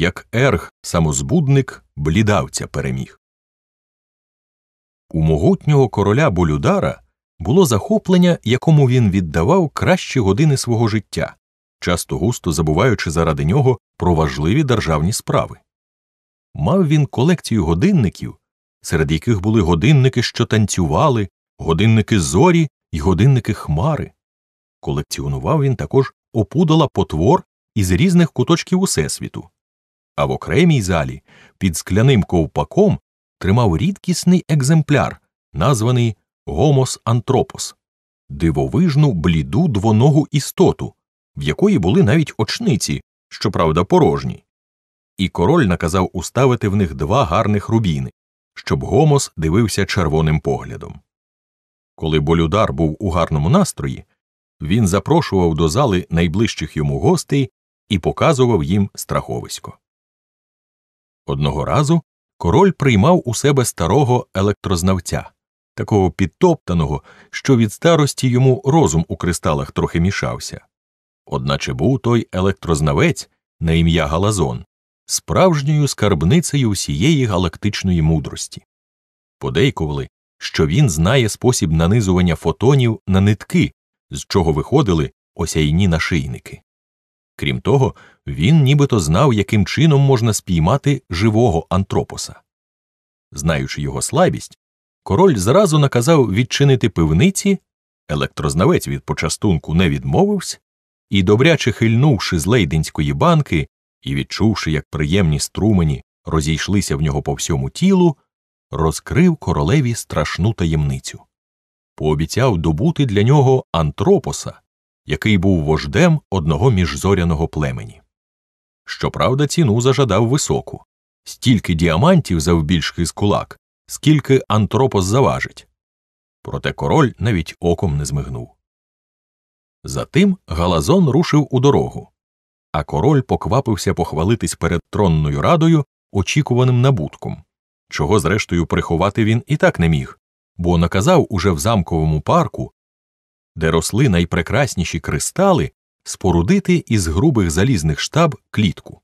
як ерг самозбудник блідавця переміг. У могутнього короля Болюдара було захоплення, якому він віддавав кращі години свого життя, часто густо забуваючи заради нього про важливі державні справи. Мав він колекцію годинників, серед яких були годинники, що танцювали, годинники зорі і годинники хмари. Колекціонував він також опудала потвор із різних куточків усесвіту а в окремій залі під скляним ковпаком тримав рідкісний екземпляр, названий Гомос Антропос, дивовижну бліду двоногу істоту, в якої були навіть очниці, щоправда, порожні. І король наказав уставити в них два гарних рубіни, щоб Гомос дивився червоним поглядом. Коли болюдар був у гарному настрої, він запрошував до зали найближчих йому гостей і показував їм страховисько. Одного разу король приймав у себе старого електрознавця, такого підтоптаного, що від старості йому розум у кристалах трохи мішався. Одначе був той електрознавець на ім'я Галазон, справжньою скарбницею усієї галактичної мудрості. Подейкували, що він знає спосіб нанизування фотонів на нитки, з чого виходили осяйні нашийники. Крім того, він нібито знав, яким чином можна спіймати живого антропоса. Знаючи його слабість, король зразу наказав відчинити пивниці, електрознавець від почастунку не відмовився, і, добряче хильнувши з лейденської банки і відчувши, як приємні струмені розійшлися в нього по всьому тілу, розкрив королеві страшну таємницю. Пообіцяв добути для нього антропоса, який був вождем одного міжзоряного племені. Щоправда, ціну зажадав високу стільки діамантів завбільшки з кулак, скільки антропос заважить. Проте король навіть оком не змигнув. Затим Галазон рушив у дорогу, а король поквапився похвалитись перед тронною радою очікуваним набутком, чого, зрештою, приховати він і так не міг, бо наказав уже в замковому парку де росли найпрекрасніші кристали, спорудити із грубих залізних штаб клітку.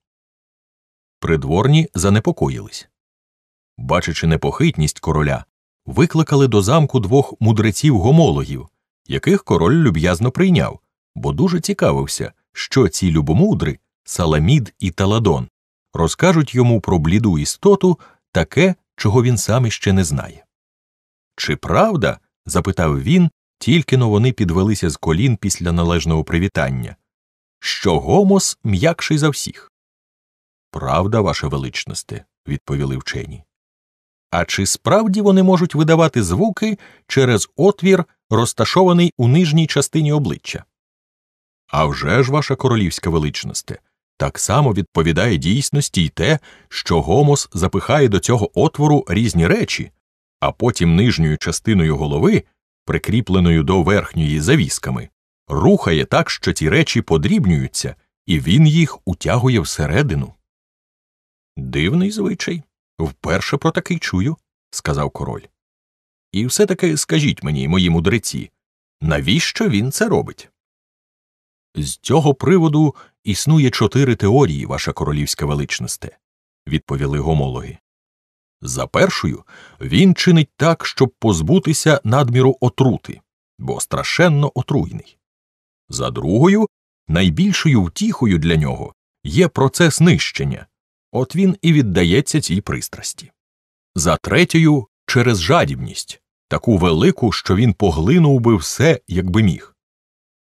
Придворні занепокоїлись. Бачачи непохитність короля, викликали до замку двох мудреців гомологів, яких король люб'язно прийняв, бо дуже цікавився, що ці любомудри, Саламід і Таладон, розкажуть йому про бліду істоту таке, чого він сам іще не знає. Чи правда, запитав він, тільки но вони підвелися з колін після належного привітання, що гомос м'якший за всіх. Правда, ваше величносте, відповіли вчені. А чи справді вони можуть видавати звуки через отвір, розташований у нижній частині обличчя? «А вже ж, ваша королівська величносте, так само відповідає дійсності й те, що гомос запихає до цього отвору різні речі, а потім нижньою частиною голови прикріпленою до верхньої завісками, рухає так, що ті речі подрібнюються, і він їх утягує всередину. Дивний звичай. Вперше про такий чую, сказав король. І все таки скажіть мені, мої мудреці, навіщо він це робить? З цього приводу існує чотири теорії, ваша королівська величносте, відповіли гомологи. За першою, він чинить так, щоб позбутися надміру отрути, бо страшенно отруйний. За другою, найбільшою втіхою для нього є процес нищення, от він і віддається цій пристрасті. За третьою, через жадібність таку велику, що він поглинув би все, якби міг.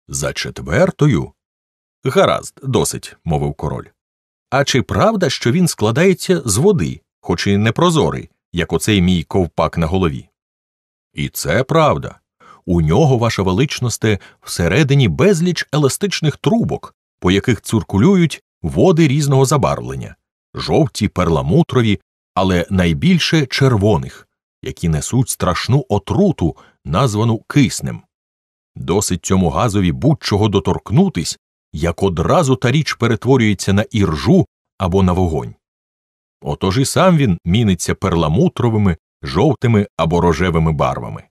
За четвертою гаразд, досить, мовив король. А чи правда, що він складається з води? хоч і непрозорий, як оцей мій ковпак на голові. І це правда. У нього, ваша величносте, всередині безліч еластичних трубок, по яких циркулюють води різного забарвлення, жовті, перламутрові, але найбільше червоних, які несуть страшну отруту, названу киснем. Досить цьому газові будь-чого доторкнутись, як одразу та річ перетворюється на іржу або на вогонь. Отож і сам він міниться перламутровими, жовтими або рожевими барвами.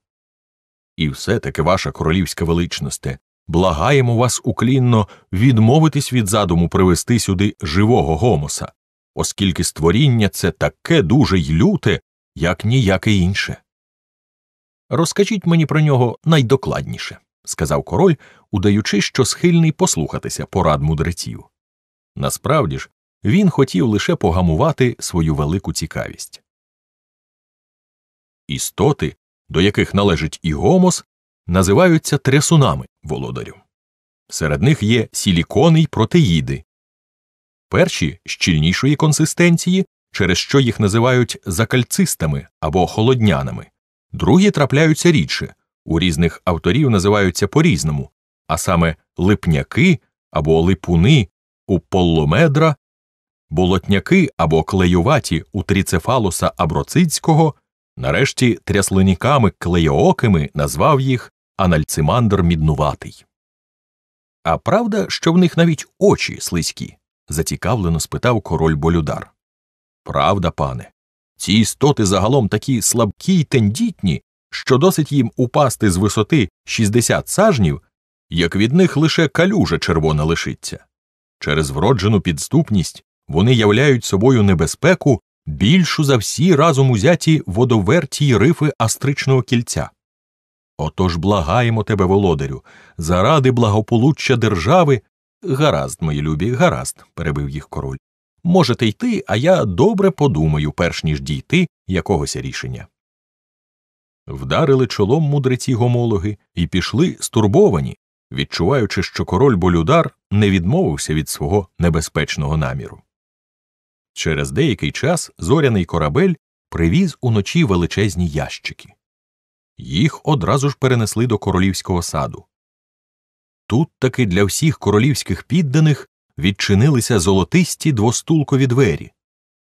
І все таки ваша королівська величносте, благаємо вас уклінно відмовитись від задуму привезти сюди живого гомоса, оскільки створіння це таке дуже й люте, як ніяке інше. Розкажіть мені про нього найдокладніше, сказав король, удаючи, що схильний послухатися порад мудреців. Насправді ж, він хотів лише погамувати свою велику цікавість. Істоти, до яких належить і гомос, називаються трясунами володарю. Серед них є сілікони й протеїди. Перші щільнішої консистенції, через що їх називають закальцистами або холоднянами, другі трапляються рідше, у різних авторів називаються по різному, а саме липняки або липуни у полломедра Болотняки або клеюваті у тріцефалуса аброцицького, нарешті тряслиніками клеєокими назвав їх анальцимандр міднуватий. А правда, що в них навіть очі слизькі? зацікавлено спитав король Болюдар. Правда, пане, ці істоти загалом такі слабкі й тендітні, що досить їм упасти з висоти 60 сажнів, як від них лише калюжа червона лишиться. Через вроджену підступність вони являють собою небезпеку більшу за всі разом узяті водоверті рифи астричного кільця. Отож благаємо тебе, володарю, заради благополуччя держави. Гаразд, мої любі, гаразд, перебив їх король. Можете йти, а я добре подумаю, перш ніж дійти якогось рішення. Вдарили чолом мудреці гомологи і пішли стурбовані, відчуваючи, що король Болюдар не відмовився від свого небезпечного наміру. Через деякий час зоряний корабель привіз уночі величезні ящики. Їх одразу ж перенесли до королівського саду. Тут таки для всіх королівських підданих відчинилися золотисті двостулкові двері.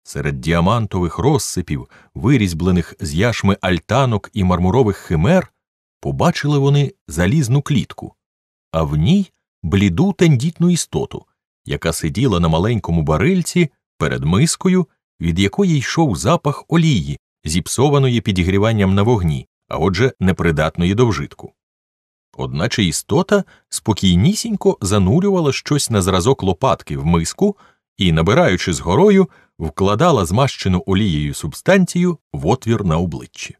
Серед діамантових розсипів, вирізьблених з яшми альтанок і мармурових химер, побачили вони залізну клітку, а в ній бліду тендітну істоту, яка сиділа на маленькому барильці перед мискою, від якої йшов запах олії, зіпсованої підігріванням на вогні, а отже, непридатної до вжитку. Одначе істота спокійнісінько занурювала щось на зразок лопатки в миску і, набираючи з горою, вкладала змащену олією субстанцію в отвір на обличчі.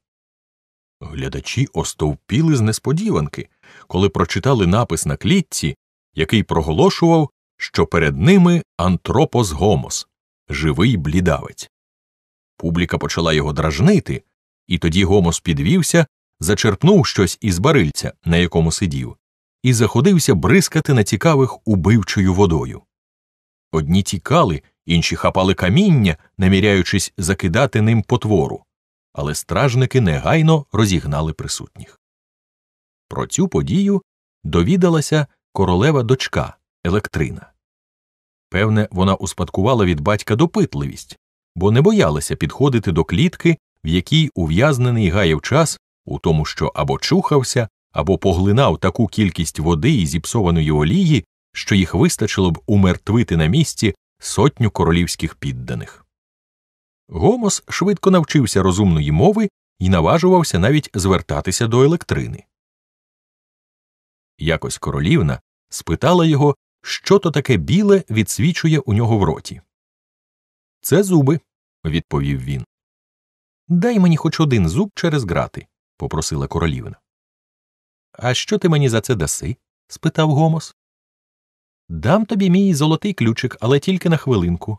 Глядачі остовпіли з несподіванки, коли прочитали напис на клітці, який проголошував, що перед ними антропос гомос, живий блідавець. Публіка почала його дражнити, і тоді Гомос підвівся, зачерпнув щось із барильця, на якому сидів, і заходився бризкати на цікавих убивчою водою. Одні тікали, інші хапали каміння, наміряючись закидати ним потвору, але стражники негайно розігнали присутніх. Про цю подію довідалася королева дочка Електрина. Певне, вона успадкувала від батька допитливість, бо не боялася підходити до клітки, в якій ув'язнений гаяв час у тому, що або чухався, або поглинав таку кількість води і зіпсованої олії, що їх вистачило б умертвити на місці сотню королівських підданих. Гомос швидко навчився розумної мови і наважувався навіть звертатися до електрини. Якось королівна спитала його, що то таке біле відсвічує у нього в роті. Це зуби, відповів він. Дай мені хоч один зуб через грати, попросила королівна. А що ти мені за це даси? спитав Гомос. Дам тобі мій золотий ключик, але тільки на хвилинку.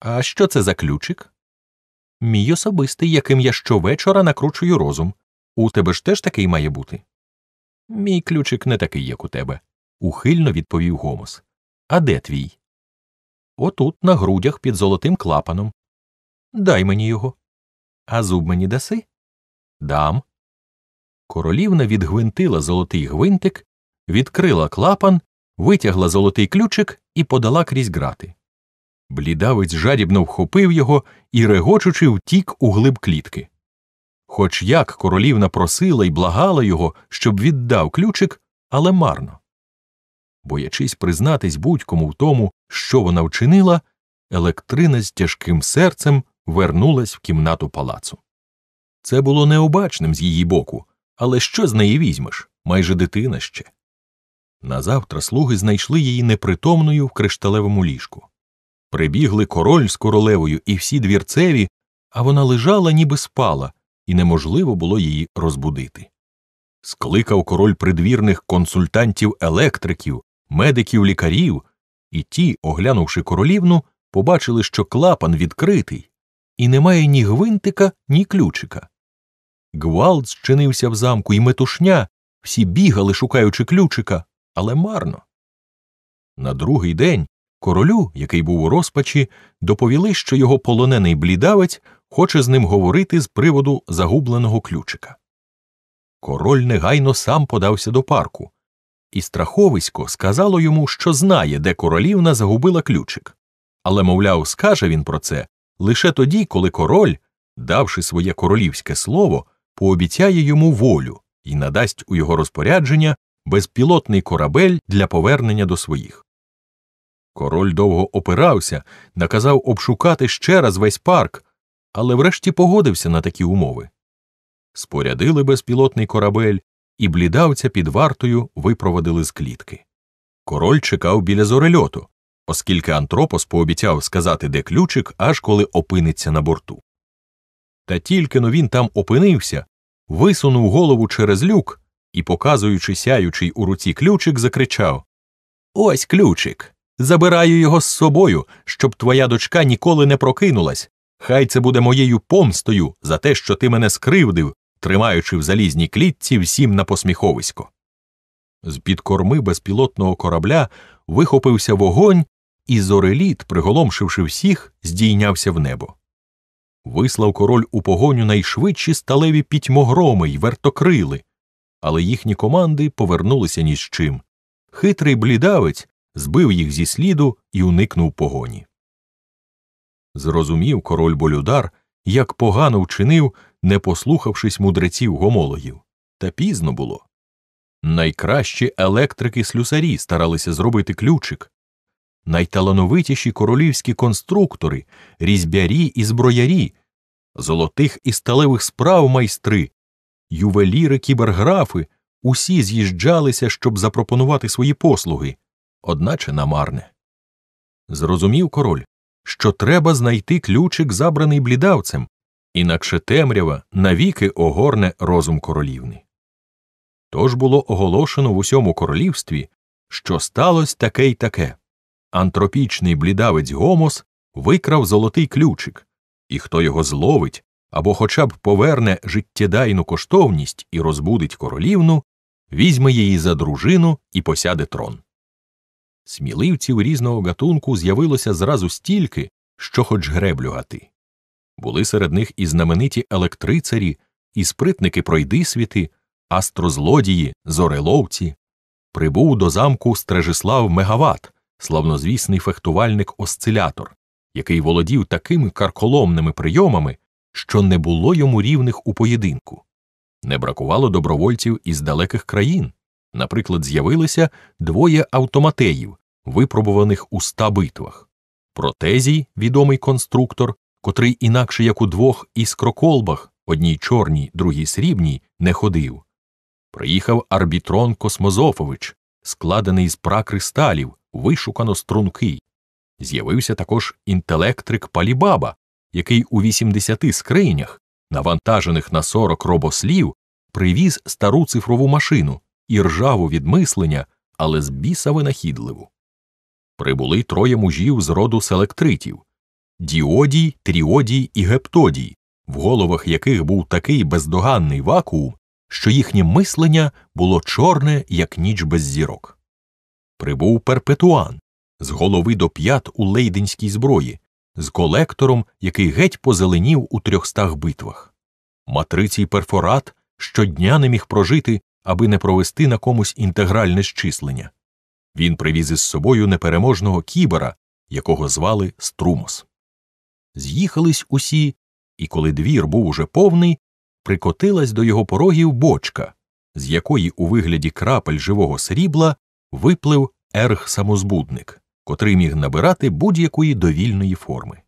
А що це за ключик? Мій особистий, яким я щовечора накручую розум. У тебе ж теж такий має бути. Мій ключик не такий, як у тебе, ухильно відповів Гомос. А де твій? Отут, на грудях під золотим клапаном. Дай мені його. А зуб мені даси? Дам. Королівна відгвинтила золотий гвинтик, відкрила клапан, витягла золотий ключик і подала крізь грати. Блідавець жадібно вхопив його і, регочучи, втік у глиб клітки. Хоч як королівна просила і благала його, щоб віддав ключик, але марно боячись признатись будь-кому в тому, що вона вчинила, електрина з тяжким серцем вернулась в кімнату палацу. Це було необачним з її боку, але що з неї візьмеш майже дитина ще. Назавтра слуги знайшли її непритомною в кришталевому ліжку. Прибігли король з королевою і всі двірцеві, а вона лежала, ніби спала, і неможливо було її розбудити. Скликав король придвірних консультантів електриків, медиків, лікарів, і ті, оглянувши королівну, побачили, що клапан відкритий, і немає ні гвинтика, ні ключика. Гвалт зчинився в замку, і метушня всі бігали, шукаючи ключика, але марно. На другий день королю, який був у розпачі, доповіли, що його полонений блідавець хоче з ним говорити з приводу загубленого ключика. Король негайно сам подався до парку, і страховисько сказало йому, що знає, де королівна загубила ключик. Але, мовляв, скаже він про це лише тоді, коли король, давши своє королівське слово, пообіцяє йому волю і надасть у його розпорядження безпілотний корабель для повернення до своїх. Король довго опирався, наказав обшукати ще раз весь парк, але врешті погодився на такі умови. Спорядили безпілотний корабель, і блідавця під вартою випровадили з клітки. Король чекав біля зорельоту, оскільки Антропос пообіцяв сказати, де ключик, аж коли опиниться на борту. Та тільки но він там опинився, висунув голову через люк і, показуючи сяючий у руці ключик, закричав Ось ключик. Забираю його з собою, щоб твоя дочка ніколи не прокинулась. Хай це буде моєю помстою за те, що ти мене скривдив тримаючи в залізній клітці всім на посміховисько. З під корми безпілотного корабля вихопився вогонь, і зореліт, приголомшивши всіх, здійнявся в небо. Вислав король у погоню найшвидші сталеві пітьмогроми й вертокрили, але їхні команди повернулися ні з чим. Хитрий блідавець збив їх зі сліду і уникнув погоні. Зрозумів король Болюдар, як погано вчинив, не послухавшись мудреців гомологів, та пізно було. Найкращі електрики слюсарі старалися зробити ключик, найталановитіші королівські конструктори, різьбярі і зброярі, золотих і сталевих справ майстри, ювеліри кіберграфи усі з'їжджалися, щоб запропонувати свої послуги, одначе намарне. Зрозумів король, що треба знайти ключик, забраний блідавцем, інакше темрява навіки огорне розум королівни. Тож було оголошено в усьому королівстві, що сталося таке й таке. Антропічний блідавець Гомос викрав золотий ключик, і хто його зловить або хоча б поверне життєдайну коштовність і розбудить королівну, візьме її за дружину і посяде трон. Сміливців різного гатунку з'явилося зразу стільки, що хоч греблю гати. Були серед них і знамениті електрицарі, і спритники пройдисвіти, астрозлодії, зореловці. Прибув до замку Стрежислав Мегават, славнозвісний фехтувальник осцилятор, який володів такими карколомними прийомами, що не було йому рівних у поєдинку. Не бракувало добровольців із далеких країн. Наприклад, з'явилися двоє автоматеїв, випробуваних у ста битвах. Протезій, відомий конструктор, котрий інакше як у двох іскроколбах, одній чорній, другій срібній, не ходив. Приїхав арбітрон Космозофович, складений з пракристалів, вишукано стрункий. З'явився також інтелектрик Палібаба, який у 80 скринях, навантажених на 40 робослів, привіз стару цифрову машину і ржаву від мислення, але з біса винахідливу. Прибули троє мужів з роду селектритів діодій, тріодій і гептодій, в головах яких був такий бездоганний вакуум, що їхнє мислення було чорне, як ніч без зірок. Прибув перпетуан з голови до п'ят у лейденській зброї, з колектором, який геть позеленів у трьохстах битвах. Матрицій перфорат щодня не міг прожити, аби не провести на комусь інтегральне щислення. Він привіз із собою непереможного кібера, якого звали Струмос з'їхались усі, і коли двір був уже повний, прикотилась до його порогів бочка, з якої у вигляді крапель живого срібла виплив ерг самозбудник, котрий міг набирати будь-якої довільної форми.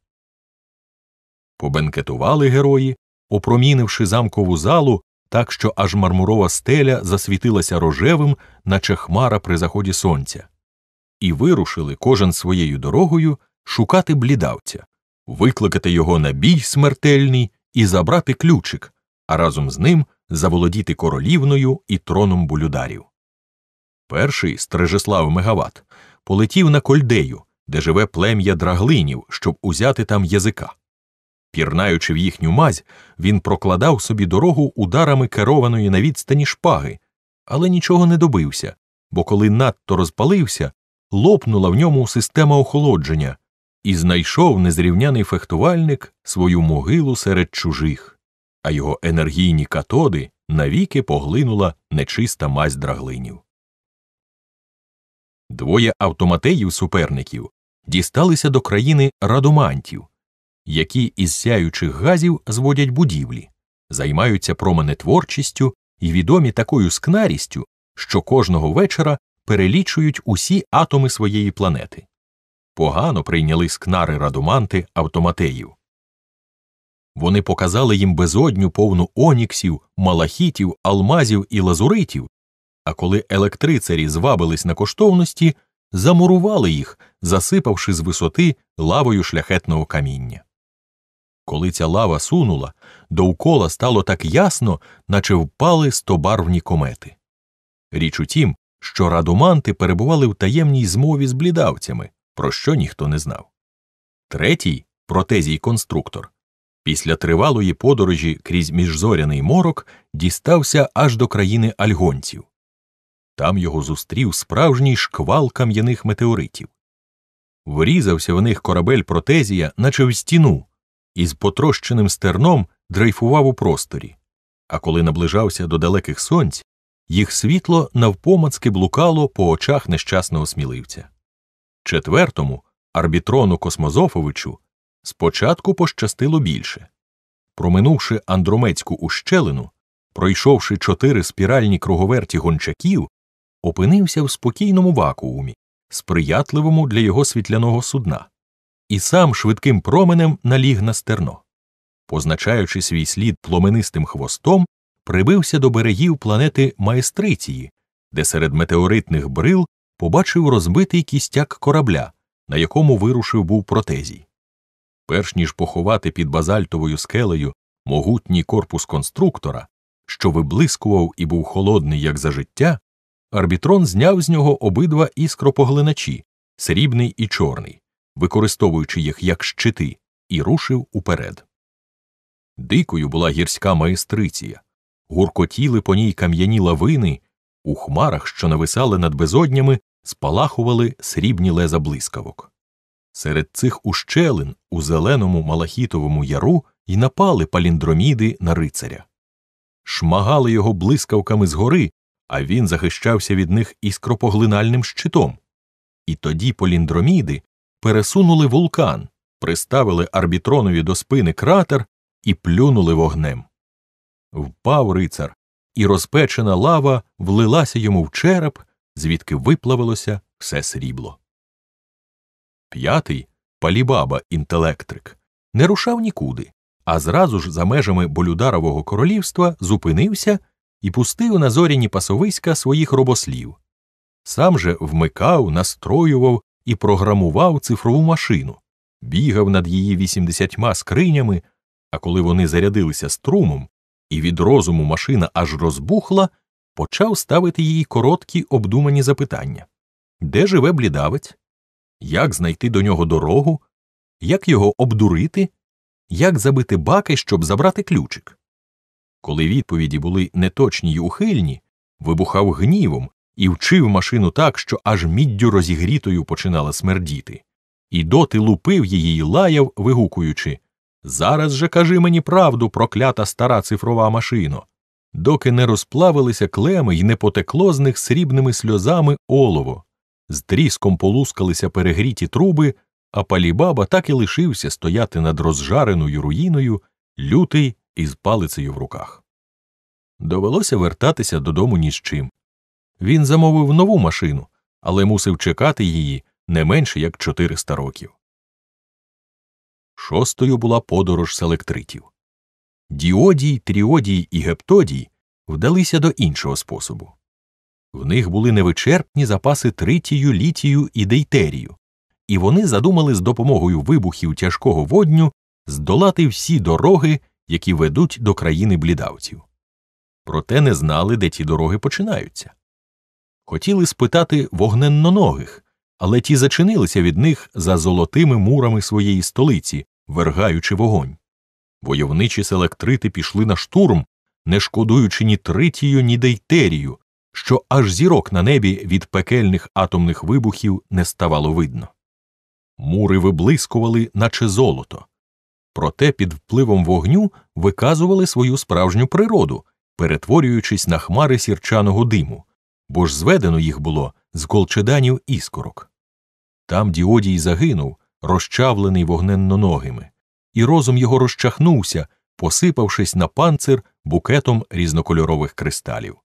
Побенкетували герої, опромінивши замкову залу так, що аж мармурова стеля засвітилася рожевим, наче хмара при заході сонця, і вирушили кожен своєю дорогою шукати блідавця викликати його на бій смертельний і забрати ключик, а разом з ним заволодіти королівною і троном булюдарів. Перший Стрижеслав Мегават полетів на Кольдею, де живе плем'я драглинів, щоб узяти там язика. Пірнаючи в їхню мазь, він прокладав собі дорогу ударами керованої на відстані шпаги, але нічого не добився, бо коли надто розпалився, лопнула в ньому система охолодження, і знайшов незрівняний фехтувальник свою могилу серед чужих, а його енергійні катоди навіки поглинула нечиста мазь драглинів. Двоє автоматеїв суперників дісталися до країни радумантів, які із сяючих газів зводять будівлі, займаються променетворчістю і відомі такою скнарістю, що кожного вечора перелічують усі атоми своєї планети погано прийняли скнари радуманти автоматеїв. Вони показали їм безодню повну оніксів, малахітів, алмазів і лазуритів, а коли електрицарі звабились на коштовності, замурували їх, засипавши з висоти лавою шляхетного каміння. Коли ця лава сунула, довкола стало так ясно, наче впали стобарвні комети. Річ у тім, що радуманти перебували в таємній змові з блідавцями, про що ніхто не знав. Третій протезій конструктор після тривалої подорожі крізь міжзоряний морок дістався аж до країни альгонців. Там його зустрів справжній шквал кам'яних метеоритів. Врізався в них корабель протезія, наче в стіну, і з потрощеним стерном дрейфував у просторі, а коли наближався до далеких сонць, їх світло навпомацки блукало по очах нещасного сміливця. Четвертому, арбітрону Космозофовичу, спочатку пощастило більше. Проминувши Андромецьку ущелину, пройшовши чотири спіральні круговерті гончаків, опинився в спокійному вакуумі, сприятливому для його світляного судна, і сам швидким променем наліг на стерно. Позначаючи свій слід пломенистим хвостом, прибився до берегів планети Маестриції, де серед метеоритних брил побачив розбитий кістяк корабля, на якому вирушив був протезій. Перш ніж поховати під базальтовою скелею могутній корпус конструктора, що виблискував і був холодний, як за життя, арбітрон зняв з нього обидва іскропоглиначі срібний і чорний, використовуючи їх як щити, і рушив уперед. Дикою була гірська маестриція, гуркотіли по ній кам'яні лавини у хмарах, що нависали над безоднями, спалахували срібні леза блискавок. Серед цих ущелин у зеленому малахітовому яру й напали паліндроміди на рицаря, шмагали його блискавками згори, а він захищався від них іскропоглинальним щитом. І тоді поліндроміди пересунули вулкан, приставили арбітронові до спини кратер і плюнули вогнем. Впав рицар, і розпечена лава влилася йому в череп звідки виплавилося все срібло. П'ятий палібаба інтелектрик не рушав нікуди, а зразу ж за межами болюдарового королівства зупинився і пустив на зоряні пасовиська своїх робослів. Сам же вмикав, настроював і програмував цифрову машину, бігав над її 80 скринями, а коли вони зарядилися струмом, і від розуму машина аж розбухла, почав ставити їй короткі обдумані запитання де живе блідавець, як знайти до нього дорогу, як його обдурити, як забити баки, щоб забрати ключик. Коли відповіді були неточні й ухильні, вибухав гнівом і вчив машину так, що аж міддю розігрітою починала смердіти, і доти лупив її і лаяв, вигукуючи Зараз же кажи мені правду, проклята стара цифрова машина доки не розплавилися клеми і не потекло з них срібними сльозами олово, з тріском полускалися перегріті труби, а палібаба так і лишився стояти над розжареною руїною, лютий із палицею в руках. Довелося вертатися додому ні з чим. Він замовив нову машину, але мусив чекати її не менше як 400 років. Шостою була подорож селектритів. Діодій, Тріодій і Гептодій вдалися до іншого способу. В них були невичерпні запаси тритію, літію і дейтерію, і вони задумали з допомогою вибухів тяжкого водню здолати всі дороги, які ведуть до країни блідавців. Проте не знали, де ті дороги починаються. Хотіли спитати вогненноногих, але ті зачинилися від них за золотими мурами своєї столиці, вергаючи вогонь. Войовничі селектрити пішли на штурм, не шкодуючи ні тритію, ні дейтерію, що аж зірок на небі від пекельних атомних вибухів не ставало видно. Мури виблискували, наче золото, проте під впливом вогню виказували свою справжню природу, перетворюючись на хмари сірчаного диму, бо ж зведено їх було з колчеданів іскорок. Там Діодій загинув, розчавлений вогненно вогненноногими і розум його розчахнувся, посипавшись на панцир букетом різнокольорових кристалів.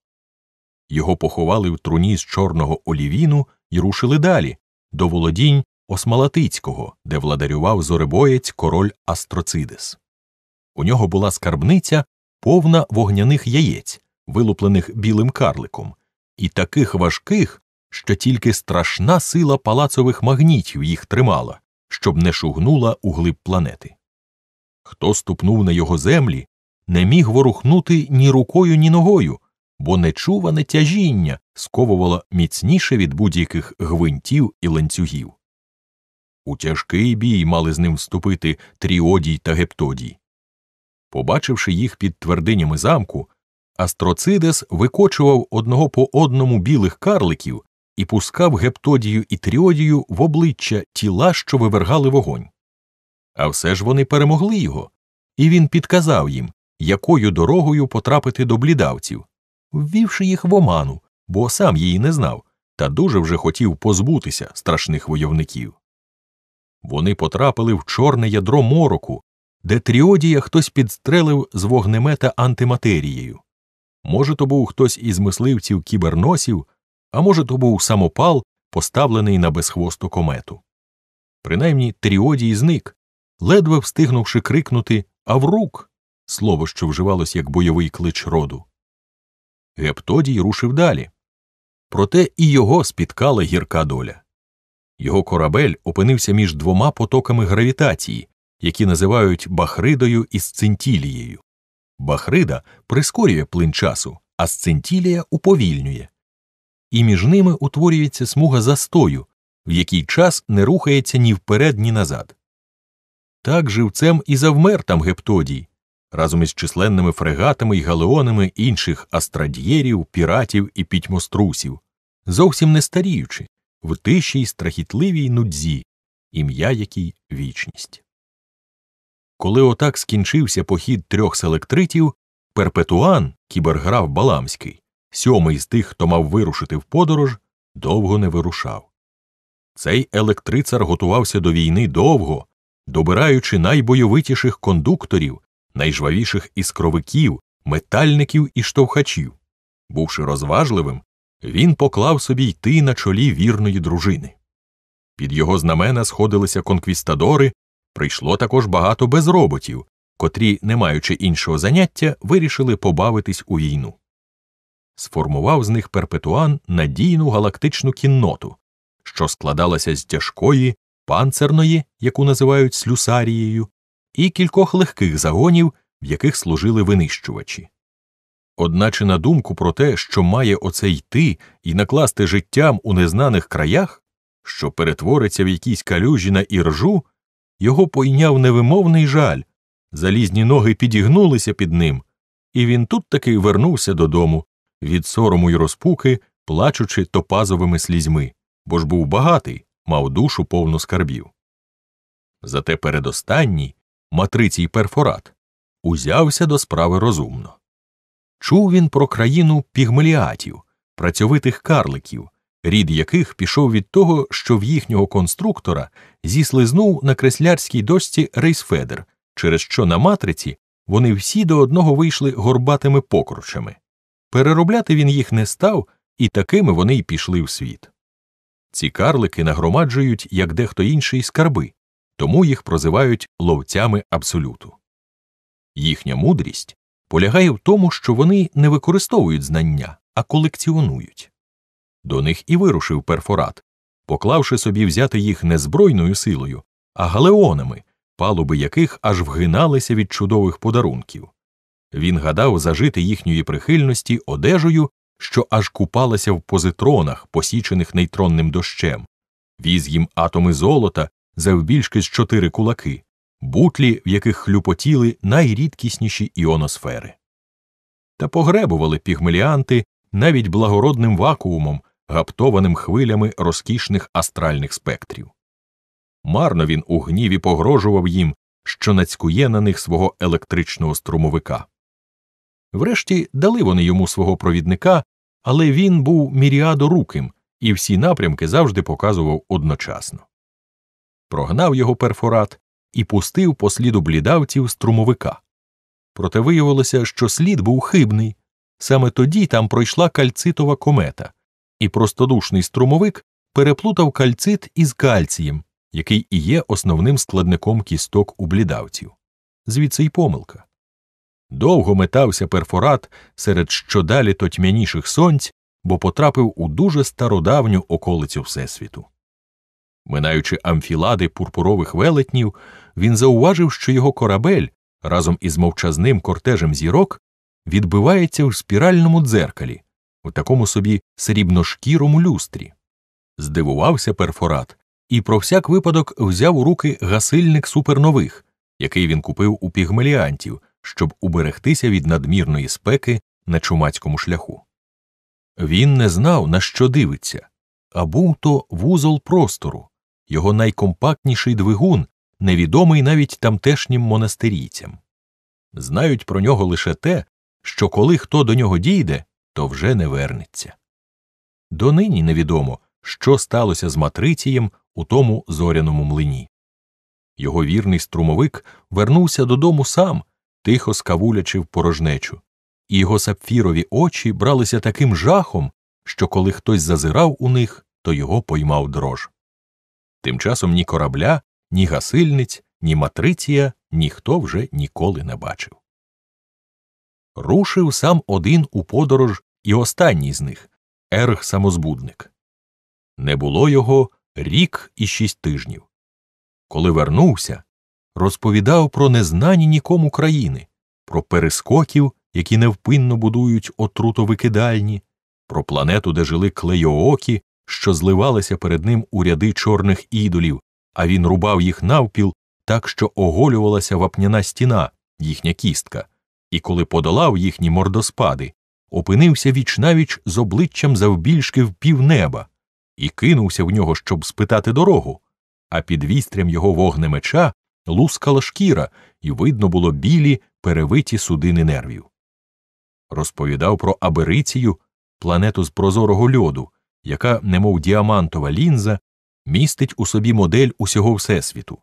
Його поховали в труні з чорного олівіну і рушили далі до володінь Осмалатицького, де владарював зоребоєць король Астроцидес. У нього була скарбниця, повна вогняних яєць, вилуплених білим карликом, і таких важких, що тільки страшна сила палацових магнітів їх тримала, щоб не шугнула у глиб планети. Хто ступнув на його землі, не міг ворухнути ні рукою, ні ногою, бо нечуване тяжіння сковувало міцніше від будь-яких гвинтів і ланцюгів. У тяжкий бій мали з ним вступити Тріодій та Гептодій. Побачивши їх під твердинями замку, Астроцидес викочував одного по одному білих карликів і пускав Гептодію і Тріодію в обличчя тіла, що вивергали вогонь. А все ж вони перемогли його, і він підказав їм, якою дорогою потрапити до блідавців, ввівши їх в оману, бо сам її не знав, та дуже вже хотів позбутися страшних войовників. Вони потрапили в чорне ядро мороку, де тріодія хтось підстрелив з вогнемета антиматерією. Може, то був хтось із мисливців кіберносів, а може, то був самопал, поставлений на безхвосту комету. Принаймні тріодій зник ледве встигнувши крикнути Аврук слово, що вживалось як бойовий клич роду. Гептодій рушив далі. Проте і його спіткала гірка доля. Його корабель опинився між двома потоками гравітації, які називають Бахридою і Сцинтілією. Бахрида прискорює плин часу, а Сцинтілія уповільнює. І між ними утворюється смуга застою, в який час не рухається ні вперед, ні назад так живцем і завмер там Гептодій, разом із численними фрегатами і галеонами інших астрадієрів, піратів і пітьмострусів, зовсім не старіючи, в тишій страхітливій нудзі, ім'я якій вічність. Коли отак скінчився похід трьох селектритів, перпетуан, кіберграф Баламський, сьомий з тих, хто мав вирушити в подорож, довго не вирушав. Цей електрицар готувався до війни довго, добираючи найбойовитіших кондукторів, найжвавіших іскровиків, метальників і штовхачів. Бувши розважливим, він поклав собі йти на чолі вірної дружини. Під його знамена сходилися конквістадори, прийшло також багато безроботів, котрі, не маючи іншого заняття, вирішили побавитись у війну. Сформував з них перпетуан надійну галактичну кінноту, що складалася з тяжкої панцерної, яку називають слюсарією, і кількох легких загонів, в яких служили винищувачі. Одначе на думку про те, що має оце йти і накласти життям у незнаних краях, що перетвориться в якісь калюжі на іржу, його пойняв невимовний жаль, залізні ноги підігнулися під ним, і він тут таки вернувся додому від сорому й розпуки, плачучи топазовими слізьми, бо ж був багатий, мав душу повну скарбів. Зате передостанній матрицій перфорат узявся до справи розумно. Чув він про країну пігмеліатів, працьовитих карликів, рід яких пішов від того, що в їхнього конструктора зіслизнув на креслярській дошці рейсфедер, через що на матриці вони всі до одного вийшли горбатими покручами. Переробляти він їх не став, і такими вони й пішли в світ. Ці карлики нагромаджують, як дехто інший скарби, тому їх прозивають ловцями абсолюту. Їхня мудрість полягає в тому, що вони не використовують знання, а колекціонують. До них і вирушив перфорат, поклавши собі взяти їх не збройною силою, а галеонами, палуби яких аж вгиналися від чудових подарунків. Він гадав зажити їхньої прихильності одежею що аж купалася в позитронах, посічених нейтронним дощем, віз їм атоми золота завбільшки з чотири кулаки, бутлі, в яких хлюпотіли найрідкісніші іоносфери. Та погребували пігмеліанти навіть благородним вакуумом, гаптованим хвилями розкішних астральних спектрів. Марно він у гніві погрожував їм, що нацькує на них свого електричного струмовика. Врешті дали вони йому свого провідника але він був міріадоруким і всі напрямки завжди показував одночасно. Прогнав його перфорат і пустив по сліду блідавців струмовика. Проте виявилося, що слід був хибний. Саме тоді там пройшла кальцитова комета, і простодушний струмовик переплутав кальцит із кальцієм, який і є основним складником кісток у блідавців. Звідси й помилка. Довго метався перфорат серед щодалі то тьмяніших сонць, бо потрапив у дуже стародавню околицю Всесвіту. Минаючи амфілади пурпурових велетнів, він зауважив, що його корабель разом із мовчазним кортежем зірок відбивається в спіральному дзеркалі, у такому собі срібношкірому люстрі. Здивувався перфорат і про всяк випадок взяв у руки гасильник супернових, який він купив у пігмеліантів щоб уберегтися від надмірної спеки на чумацькому шляху. Він не знав, на що дивиться, а був то вузол простору, його найкомпактніший двигун, невідомий навіть тамтешнім монастирійцям. Знають про нього лише те, що коли хто до нього дійде, то вже не вернеться. Донині невідомо, що сталося з матрицієм у тому зоряному млині. Його вірний струмовик вернувся додому сам, тихо скавулячив порожнечу, і його сапфірові очі бралися таким жахом, що коли хтось зазирав у них, то його поймав дрож. Тим часом ні корабля, ні гасильниць, ні матриція ніхто вже ніколи не бачив. Рушив сам один у подорож і останній з них Ерг самозбудник. Не було його рік і шість тижнів. Коли вернувся, розповідав про незнані нікому країни, про перескоків, які невпинно будують отрутовикидальні, про планету, де жили клейоокі, що зливалися перед ним у ряди чорних ідолів, а він рубав їх навпіл так, що оголювалася вапняна стіна, їхня кістка, і коли подолав їхні мордоспади, опинився вічнавіч з обличчям завбільшки в півнеба. І кинувся в нього, щоб спитати дорогу, а під вістрям його вогнемеча лускала шкіра, і видно було білі перевиті судини нервів. Розповідав про аберицію, планету з прозорого льоду, яка, немов діамантова лінза, містить у собі модель усього Всесвіту.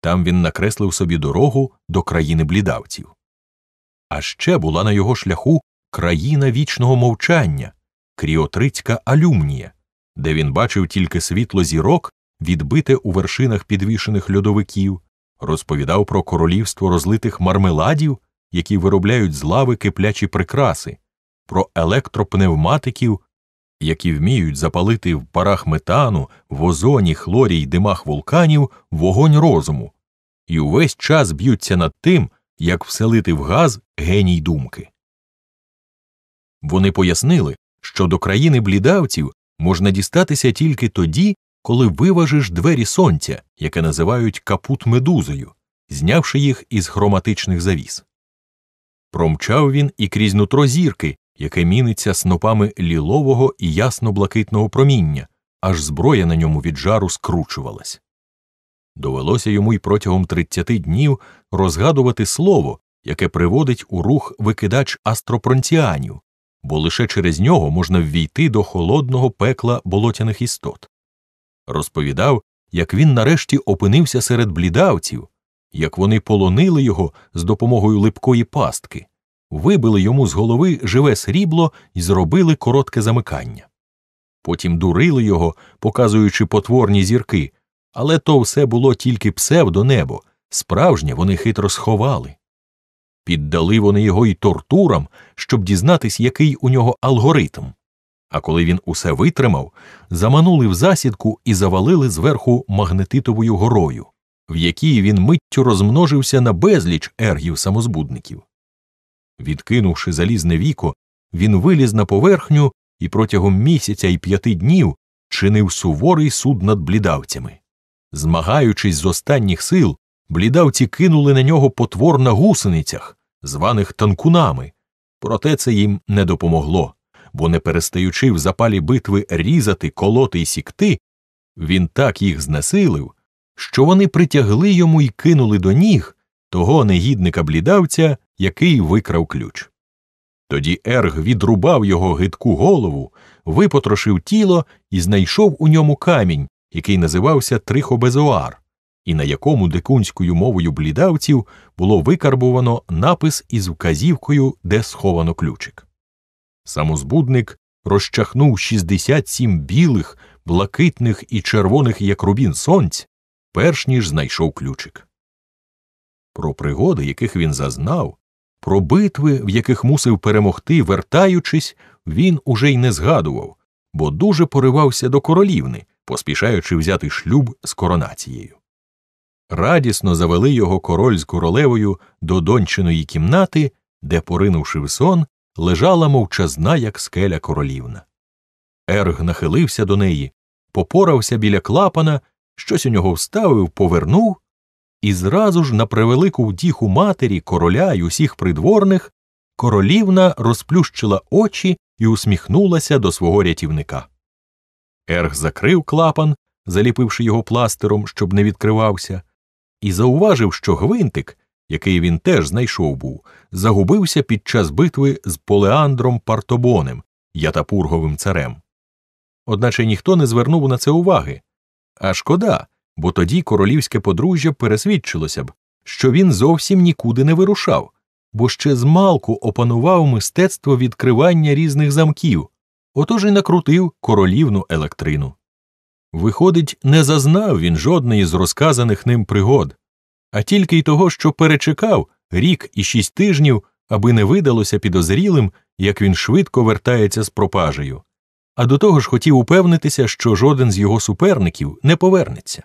Там він накреслив собі дорогу до країни блідавців. А ще була на його шляху країна вічного мовчання, кріотрицька алюмнія, де він бачив тільки світло зірок, відбите у вершинах підвішених льодовиків, розповідав про королівство розлитих мармеладів, які виробляють з лави киплячі прикраси, про електропневматиків, які вміють запалити в парах метану, в озоні, хлорі й димах вулканів вогонь розуму, і увесь час б'ються над тим, як вселити в газ геній думки. Вони пояснили, що до країни блідавців можна дістатися тільки тоді, коли виважиш двері сонця, яке називають капут медузою, знявши їх із хроматичних завіс. Промчав він і крізь нутро зірки, яке міниться снопами лілового і ясно блакитного проміння, аж зброя на ньому від жару скручувалась. Довелося йому й протягом 30 днів розгадувати слово, яке приводить у рух викидач астропронціанів, бо лише через нього можна ввійти до холодного пекла болотяних істот розповідав, як він нарешті опинився серед блідавців, як вони полонили його з допомогою липкої пастки, вибили йому з голови живе срібло і зробили коротке замикання. Потім дурили його, показуючи потворні зірки, але то все було тільки псевдонебо, справжнє вони хитро сховали. Піддали вони його і тортурам, щоб дізнатись, який у нього алгоритм. А коли він усе витримав, заманули в засідку і завалили зверху магнетитовою горою, в якій він миттю розмножився на безліч ергів самозбудників. Відкинувши залізне віко, він виліз на поверхню і протягом місяця і п'яти днів чинив суворий суд над блідавцями. Змагаючись з останніх сил, блідавці кинули на нього потвор на гусеницях, званих танкунами, проте це їм не допомогло бо, не перестаючи в запалі битви різати, колоти й сікти, він так їх знесилив, що вони притягли йому і кинули до ніг того негідника блідавця, який викрав ключ. Тоді Ерг відрубав його гидку голову, випотрошив тіло і знайшов у ньому камінь, який називався Трихобезоар, і на якому дикунською мовою блідавців було викарбувано напис із вказівкою, де сховано ключик. Самозбудник розчахнув 67 білих, блакитних і червоних, як рубін сонць, перш ніж знайшов ключик. Про пригоди, яких він зазнав, про битви, в яких мусив перемогти, вертаючись, він уже й не згадував, бо дуже поривався до королівни, поспішаючи взяти шлюб з коронацією. Радісно завели його король з королевою до дончиної кімнати, де, поринувши в сон, лежала мовчазна, як скеля королівна. Ерг нахилився до неї, попорався біля клапана, щось у нього вставив, повернув, і зразу ж, на превелику вдіху матері, короля й усіх придворних, королівна розплющила очі і усміхнулася до свого рятівника. Ерг закрив клапан, заліпивши його пластиром, щоб не відкривався, і зауважив, що гвинтик, який він теж знайшов був, загубився під час битви з Полеандром Партобонем, ятапурговим царем. Одначе ніхто не звернув на це уваги. А шкода, бо тоді королівське подружжя пересвідчилося б, що він зовсім нікуди не вирушав, бо ще змалку опанував мистецтво відкривання різних замків, отож і накрутив королівну електрину. Виходить, не зазнав він жодної з розказаних ним пригод а тільки й того, що перечекав рік і шість тижнів, аби не видалося підозрілим, як він швидко вертається з пропажею. А до того ж хотів упевнитися, що жоден з його суперників не повернеться.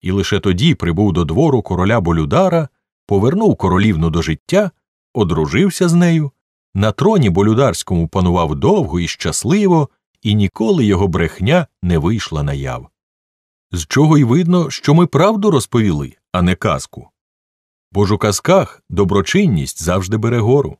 І лише тоді прибув до двору короля Болюдара, повернув королівну до життя, одружився з нею. На троні Болюдарському панував довго і щасливо, і ніколи його брехня не вийшла на яв. З чого й видно, що ми правду розповіли а не казку. Бо ж у казках доброчинність завжди бере гору.